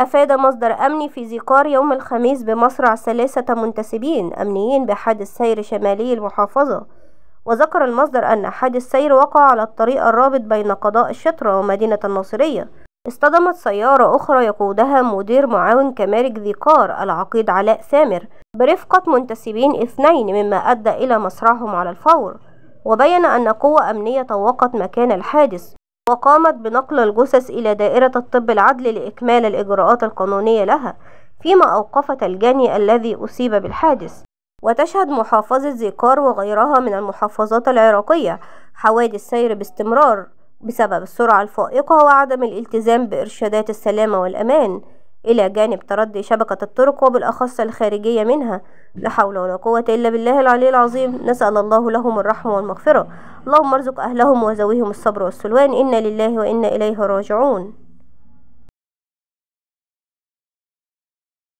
أفاد مصدر أمني في ذي يوم الخميس بمصرع ثلاثة منتسبين أمنيين بحادث سير شمالي المحافظة وذكر المصدر أن حادث سير وقع على الطريق الرابط بين قضاء الشطرة ومدينة الناصرية اصطدمت سيارة أخرى يقودها مدير معاون كمارك ذيقار العقيد علاء سامر برفقة منتسبين اثنين مما أدى إلى مصرعهم على الفور وبين أن قوة أمنية طوقت مكان الحادث وقامت بنقل الجثث إلى دائرة الطب العدل لإكمال الإجراءات القانونية لها فيما أوقفت الجني الذي أصيب بالحادث وتشهد محافظة زيكار وغيرها من المحافظات العراقية حوادث سير باستمرار بسبب السرعة الفائقة وعدم الالتزام بإرشادات السلامة والأمان إلى جانب تردي شبكة الطرق وبالأخص الخارجية منها لا حول ولا قوة إلا بالله العلي العظيم نسأل الله لهم الرحمة والمغفرة اللهم ارزق أهلهم وزويهم الصبر والسلوان إنا لله وإنا إليه راجعون